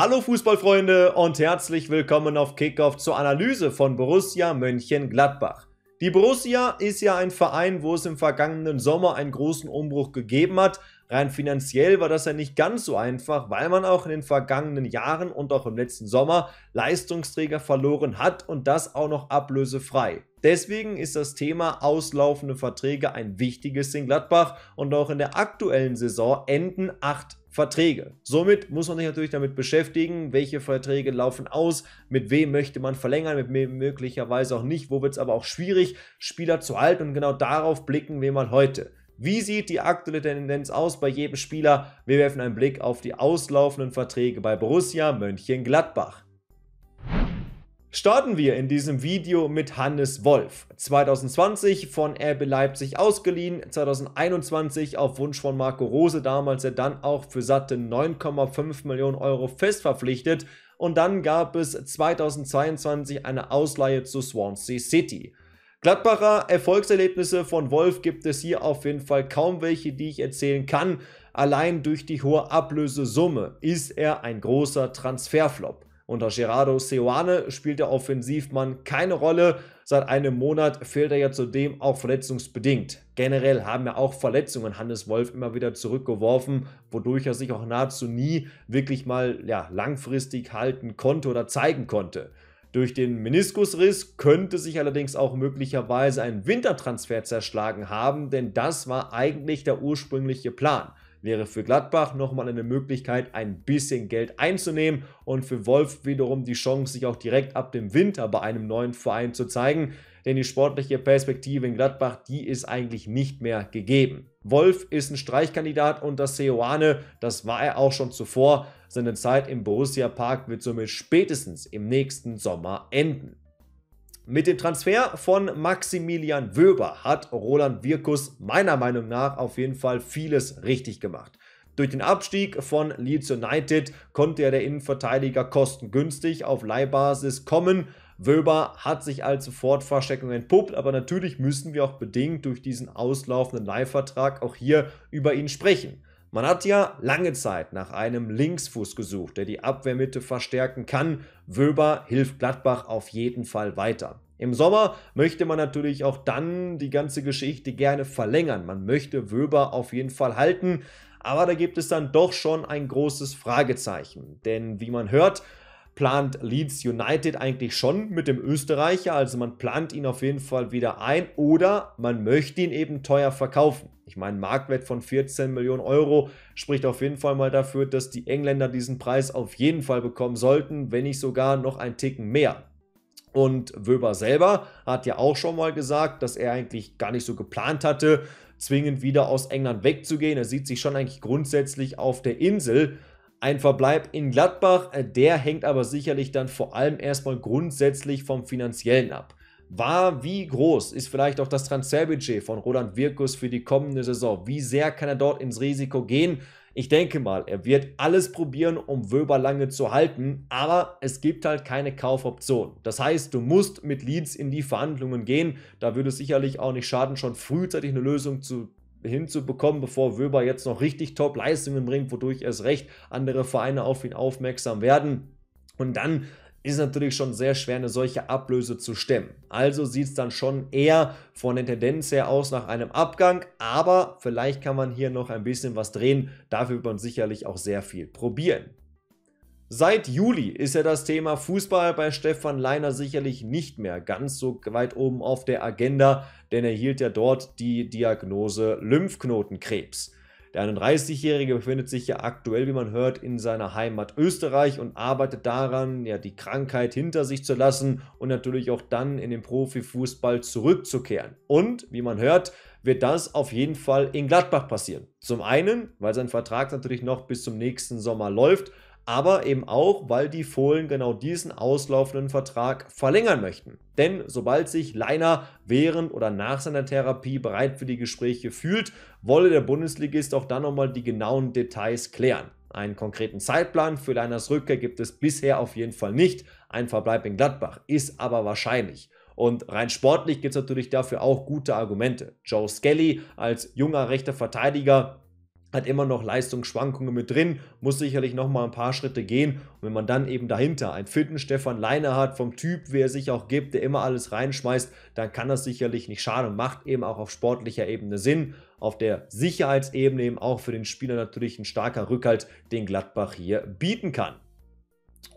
Hallo Fußballfreunde und herzlich willkommen auf Kickoff zur Analyse von Borussia Mönchengladbach. Die Borussia ist ja ein Verein, wo es im vergangenen Sommer einen großen Umbruch gegeben hat. Rein finanziell war das ja nicht ganz so einfach, weil man auch in den vergangenen Jahren und auch im letzten Sommer Leistungsträger verloren hat und das auch noch ablösefrei. Deswegen ist das Thema auslaufende Verträge ein wichtiges in Gladbach und auch in der aktuellen Saison enden acht Verträge. Somit muss man sich natürlich damit beschäftigen, welche Verträge laufen aus, mit wem möchte man verlängern, mit wem möglicherweise auch nicht, wo wird es aber auch schwierig, Spieler zu halten und genau darauf blicken wir mal heute. Wie sieht die aktuelle Tendenz aus bei jedem Spieler? Wir werfen einen Blick auf die auslaufenden Verträge bei Borussia Mönchengladbach. Starten wir in diesem Video mit Hannes Wolf. 2020 von RB Leipzig ausgeliehen, 2021 auf Wunsch von Marco Rose damals er dann auch für satte 9,5 Millionen Euro fest verpflichtet und dann gab es 2022 eine Ausleihe zu Swansea City. Gladbacher Erfolgserlebnisse von Wolf gibt es hier auf jeden Fall kaum welche, die ich erzählen kann. Allein durch die hohe Ablösesumme ist er ein großer Transferflop. Unter Gerardo Seoane spielt der Offensivmann keine Rolle. Seit einem Monat fehlt er ja zudem auch verletzungsbedingt. Generell haben ja auch Verletzungen Hannes Wolf immer wieder zurückgeworfen, wodurch er sich auch nahezu nie wirklich mal ja, langfristig halten konnte oder zeigen konnte. Durch den Meniskusriss könnte sich allerdings auch möglicherweise ein Wintertransfer zerschlagen haben, denn das war eigentlich der ursprüngliche Plan wäre für Gladbach nochmal eine Möglichkeit, ein bisschen Geld einzunehmen und für Wolf wiederum die Chance, sich auch direkt ab dem Winter bei einem neuen Verein zu zeigen. Denn die sportliche Perspektive in Gladbach, die ist eigentlich nicht mehr gegeben. Wolf ist ein Streichkandidat unter Seoane, das war er auch schon zuvor. Seine Zeit im Borussia Park wird somit spätestens im nächsten Sommer enden. Mit dem Transfer von Maximilian Wöber hat Roland Wirkus meiner Meinung nach auf jeden Fall vieles richtig gemacht. Durch den Abstieg von Leeds United konnte ja der Innenverteidiger kostengünstig auf Leihbasis kommen. Wöber hat sich als Sofortversteckung entpuppt, aber natürlich müssen wir auch bedingt durch diesen auslaufenden Leihvertrag auch hier über ihn sprechen. Man hat ja lange Zeit nach einem Linksfuß gesucht, der die Abwehrmitte verstärken kann. Wöber hilft Gladbach auf jeden Fall weiter. Im Sommer möchte man natürlich auch dann die ganze Geschichte gerne verlängern. Man möchte Wöber auf jeden Fall halten, aber da gibt es dann doch schon ein großes Fragezeichen. Denn wie man hört, plant Leeds United eigentlich schon mit dem Österreicher, also man plant ihn auf jeden Fall wieder ein oder man möchte ihn eben teuer verkaufen. Ich meine, Marktwert von 14 Millionen Euro spricht auf jeden Fall mal dafür, dass die Engländer diesen Preis auf jeden Fall bekommen sollten, wenn nicht sogar noch einen Ticken mehr. Und Wöber selber hat ja auch schon mal gesagt, dass er eigentlich gar nicht so geplant hatte, zwingend wieder aus England wegzugehen. Er sieht sich schon eigentlich grundsätzlich auf der Insel. Ein Verbleib in Gladbach, äh, der hängt aber sicherlich dann vor allem erstmal grundsätzlich vom finanziellen ab. War wie groß ist vielleicht auch das Transferbudget von Roland Wirkus für die kommende Saison? Wie sehr kann er dort ins Risiko gehen? Ich denke mal, er wird alles probieren, um Wöber lange zu halten, aber es gibt halt keine Kaufoption. Das heißt, du musst mit Leeds in die Verhandlungen gehen. Da würde es sicherlich auch nicht schaden, schon frühzeitig eine Lösung zu hinzubekommen, bevor Wöber jetzt noch richtig Top-Leistungen bringt, wodurch erst recht andere Vereine auf ihn aufmerksam werden. Und dann ist natürlich schon sehr schwer, eine solche Ablöse zu stemmen. Also sieht es dann schon eher von der Tendenz her aus nach einem Abgang, aber vielleicht kann man hier noch ein bisschen was drehen. Dafür wird man sicherlich auch sehr viel probieren. Seit Juli ist ja das Thema Fußball bei Stefan Leiner sicherlich nicht mehr ganz so weit oben auf der Agenda, denn er hielt ja dort die Diagnose Lymphknotenkrebs. Der 31-Jährige befindet sich ja aktuell, wie man hört, in seiner Heimat Österreich und arbeitet daran, ja die Krankheit hinter sich zu lassen und natürlich auch dann in den Profifußball zurückzukehren. Und, wie man hört, wird das auf jeden Fall in Gladbach passieren. Zum einen, weil sein Vertrag natürlich noch bis zum nächsten Sommer läuft aber eben auch, weil die Fohlen genau diesen auslaufenden Vertrag verlängern möchten. Denn sobald sich Leiner während oder nach seiner Therapie bereit für die Gespräche fühlt, wolle der Bundesligist auch dann nochmal die genauen Details klären. Einen konkreten Zeitplan für Leiners Rückkehr gibt es bisher auf jeden Fall nicht. Ein Verbleib in Gladbach ist aber wahrscheinlich. Und rein sportlich gibt es natürlich dafür auch gute Argumente. Joe Skelly als junger rechter Verteidiger hat immer noch Leistungsschwankungen mit drin, muss sicherlich noch mal ein paar Schritte gehen. Und wenn man dann eben dahinter einen fitten Stefan Leiner hat, vom Typ, wie er sich auch gibt, der immer alles reinschmeißt, dann kann das sicherlich nicht schaden und macht eben auch auf sportlicher Ebene Sinn. Auf der Sicherheitsebene eben auch für den Spieler natürlich ein starker Rückhalt, den Gladbach hier bieten kann.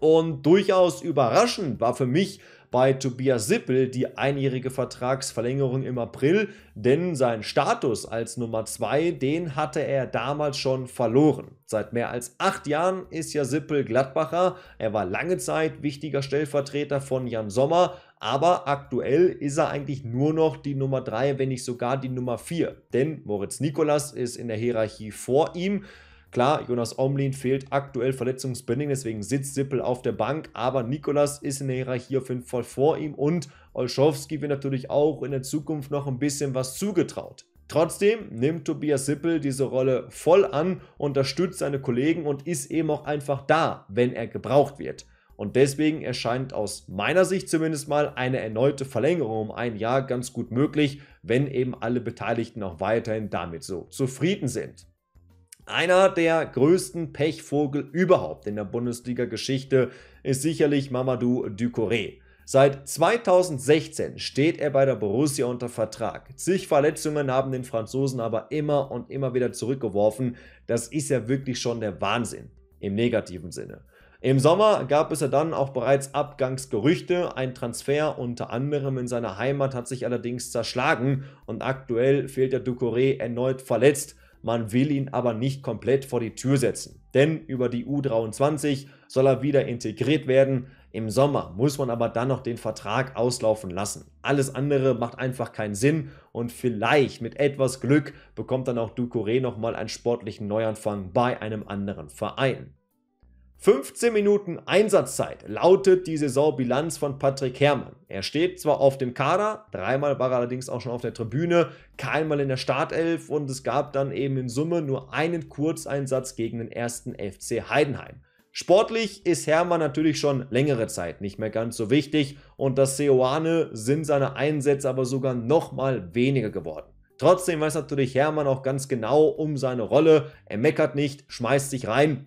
Und durchaus überraschend war für mich bei Tobias Sippel die einjährige Vertragsverlängerung im April, denn seinen Status als Nummer 2, den hatte er damals schon verloren. Seit mehr als acht Jahren ist ja Sippel Gladbacher. Er war lange Zeit wichtiger Stellvertreter von Jan Sommer, aber aktuell ist er eigentlich nur noch die Nummer 3, wenn nicht sogar die Nummer 4. Denn Moritz Nikolas ist in der Hierarchie vor ihm. Klar, Jonas Omlin fehlt aktuell verletzungsbedingt, deswegen sitzt Sippel auf der Bank, aber Nikolas ist in der Hierarchie auf jeden Fall vor ihm und Olschowski wird natürlich auch in der Zukunft noch ein bisschen was zugetraut. Trotzdem nimmt Tobias Sippel diese Rolle voll an, unterstützt seine Kollegen und ist eben auch einfach da, wenn er gebraucht wird. Und deswegen erscheint aus meiner Sicht zumindest mal eine erneute Verlängerung um ein Jahr ganz gut möglich, wenn eben alle Beteiligten auch weiterhin damit so zufrieden sind. Einer der größten Pechvogel überhaupt in der Bundesliga-Geschichte ist sicherlich Mamadou Ducouré. Seit 2016 steht er bei der Borussia unter Vertrag. Zig Verletzungen haben den Franzosen aber immer und immer wieder zurückgeworfen. Das ist ja wirklich schon der Wahnsinn. Im negativen Sinne. Im Sommer gab es ja dann auch bereits Abgangsgerüchte. Ein Transfer unter anderem in seiner Heimat hat sich allerdings zerschlagen und aktuell fehlt der Ducoré erneut verletzt man will ihn aber nicht komplett vor die Tür setzen. Denn über die U23 soll er wieder integriert werden. Im Sommer muss man aber dann noch den Vertrag auslaufen lassen. Alles andere macht einfach keinen Sinn und vielleicht mit etwas Glück bekommt dann auch Ducouré nochmal einen sportlichen Neuanfang bei einem anderen Verein. 15 Minuten Einsatzzeit lautet die Saisonbilanz von Patrick Herrmann. Er steht zwar auf dem Kader, dreimal war er allerdings auch schon auf der Tribüne, keinmal in der Startelf und es gab dann eben in Summe nur einen Kurzeinsatz gegen den ersten FC Heidenheim. Sportlich ist Hermann natürlich schon längere Zeit nicht mehr ganz so wichtig und das Seoane sind seine Einsätze aber sogar nochmal weniger geworden. Trotzdem weiß natürlich Hermann auch ganz genau um seine Rolle, er meckert nicht, schmeißt sich rein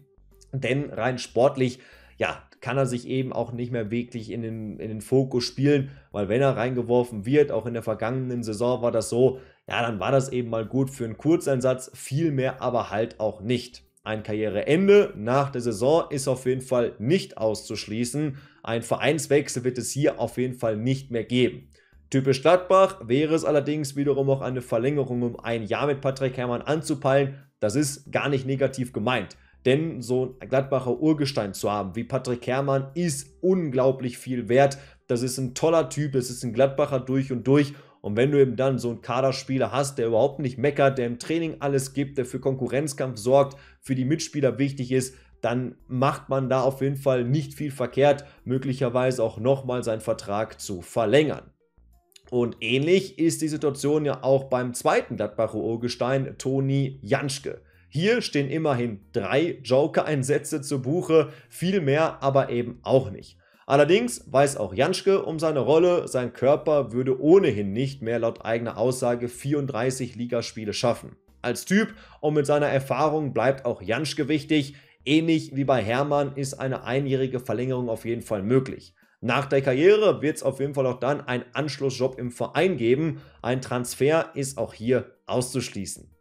denn rein sportlich, ja, kann er sich eben auch nicht mehr wirklich in den, in den Fokus spielen, weil wenn er reingeworfen wird, auch in der vergangenen Saison war das so, ja, dann war das eben mal gut für einen Kurzeinsatz, viel mehr aber halt auch nicht. Ein Karriereende nach der Saison ist auf jeden Fall nicht auszuschließen. Ein Vereinswechsel wird es hier auf jeden Fall nicht mehr geben. Typisch Gladbach wäre es allerdings wiederum auch eine Verlängerung um ein Jahr mit Patrick Herrmann anzupeilen. Das ist gar nicht negativ gemeint. Denn so ein Gladbacher Urgestein zu haben wie Patrick Herrmann ist unglaublich viel wert. Das ist ein toller Typ, es ist ein Gladbacher durch und durch. Und wenn du eben dann so einen Kaderspieler hast, der überhaupt nicht meckert, der im Training alles gibt, der für Konkurrenzkampf sorgt, für die Mitspieler wichtig ist, dann macht man da auf jeden Fall nicht viel verkehrt, möglicherweise auch nochmal seinen Vertrag zu verlängern. Und ähnlich ist die Situation ja auch beim zweiten Gladbacher Urgestein, Toni Janschke. Hier stehen immerhin drei Joker-Einsätze zu Buche, viel mehr aber eben auch nicht. Allerdings weiß auch Janschke um seine Rolle, sein Körper würde ohnehin nicht mehr laut eigener Aussage 34 Ligaspiele schaffen. Als Typ und mit seiner Erfahrung bleibt auch Janschke wichtig, ähnlich wie bei Hermann ist eine einjährige Verlängerung auf jeden Fall möglich. Nach der Karriere wird es auf jeden Fall auch dann einen Anschlussjob im Verein geben. Ein Transfer ist auch hier auszuschließen.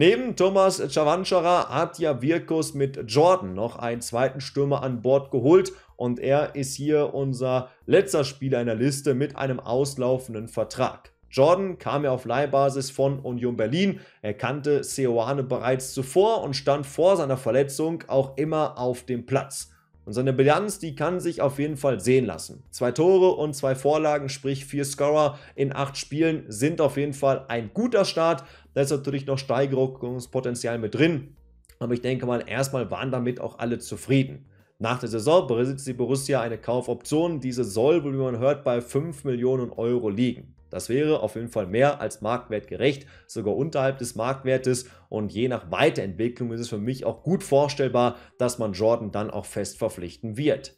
Neben Thomas Chavanchara hat ja Virkus mit Jordan noch einen zweiten Stürmer an Bord geholt und er ist hier unser letzter Spieler in der Liste mit einem auslaufenden Vertrag. Jordan kam ja auf Leihbasis von Union Berlin. Er kannte Seoane bereits zuvor und stand vor seiner Verletzung auch immer auf dem Platz. Und seine Bilanz, die kann sich auf jeden Fall sehen lassen. Zwei Tore und zwei Vorlagen, sprich vier Scorer in acht Spielen, sind auf jeden Fall ein guter Start. Da ist natürlich noch Steigerungspotenzial mit drin. Aber ich denke mal, erstmal waren damit auch alle zufrieden. Nach der Saison besitzt die Borussia eine Kaufoption. Diese soll, wie man hört, bei 5 Millionen Euro liegen. Das wäre auf jeden Fall mehr als marktwertgerecht, sogar unterhalb des Marktwertes. Und je nach Weiterentwicklung ist es für mich auch gut vorstellbar, dass man Jordan dann auch fest verpflichten wird.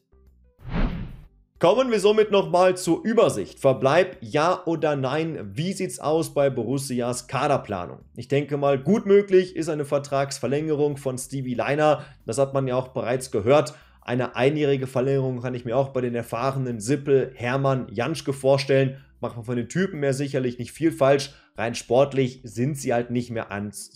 Kommen wir somit nochmal zur Übersicht. Verbleib ja oder nein? Wie sieht's aus bei Borussias Kaderplanung? Ich denke mal, gut möglich ist eine Vertragsverlängerung von Stevie Leiner. Das hat man ja auch bereits gehört. Eine einjährige Verlängerung kann ich mir auch bei den erfahrenen Sippel, Hermann, Janschke vorstellen macht man von den Typen mehr sicherlich nicht viel falsch. Rein sportlich sind sie halt nicht mehr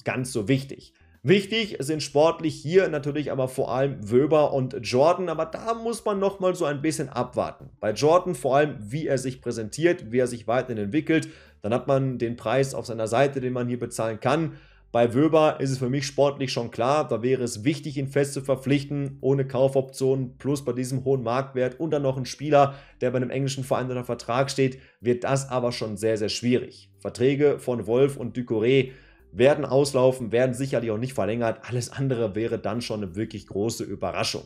ganz so wichtig. Wichtig sind sportlich hier natürlich aber vor allem Wöber und Jordan, aber da muss man nochmal so ein bisschen abwarten. Bei Jordan vor allem, wie er sich präsentiert, wie er sich weiterhin entwickelt, dann hat man den Preis auf seiner Seite, den man hier bezahlen kann. Bei Wöber ist es für mich sportlich schon klar, da wäre es wichtig, ihn fest zu verpflichten, ohne Kaufoptionen, plus bei diesem hohen Marktwert und dann noch ein Spieler, der bei einem englischen Verein unter Vertrag steht, wird das aber schon sehr, sehr schwierig. Verträge von Wolf und Ducoré werden auslaufen, werden sicherlich auch nicht verlängert. Alles andere wäre dann schon eine wirklich große Überraschung.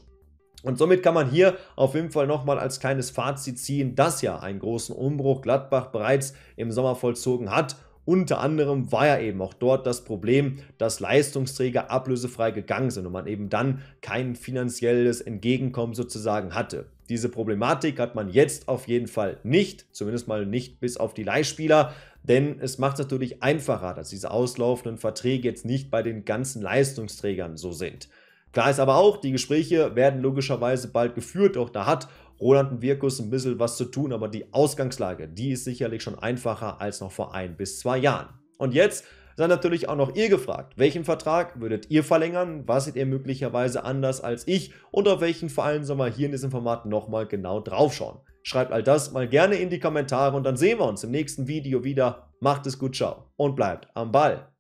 Und somit kann man hier auf jeden Fall nochmal als kleines Fazit ziehen, dass ja einen großen Umbruch Gladbach bereits im Sommer vollzogen hat unter anderem war ja eben auch dort das Problem, dass Leistungsträger ablösefrei gegangen sind und man eben dann kein finanzielles Entgegenkommen sozusagen hatte. Diese Problematik hat man jetzt auf jeden Fall nicht, zumindest mal nicht bis auf die Leihspieler, denn es macht es natürlich einfacher, dass diese auslaufenden Verträge jetzt nicht bei den ganzen Leistungsträgern so sind. Klar ist aber auch, die Gespräche werden logischerweise bald geführt, auch da hat Roland Wirkus ein bisschen was zu tun, aber die Ausgangslage, die ist sicherlich schon einfacher als noch vor ein bis zwei Jahren. Und jetzt seid natürlich auch noch ihr gefragt, welchen Vertrag würdet ihr verlängern, was seht ihr möglicherweise anders als ich und auf welchen Fallen sollen wir hier in diesem Format nochmal genau draufschauen. Schreibt all das mal gerne in die Kommentare und dann sehen wir uns im nächsten Video wieder. Macht es gut, ciao und bleibt am Ball.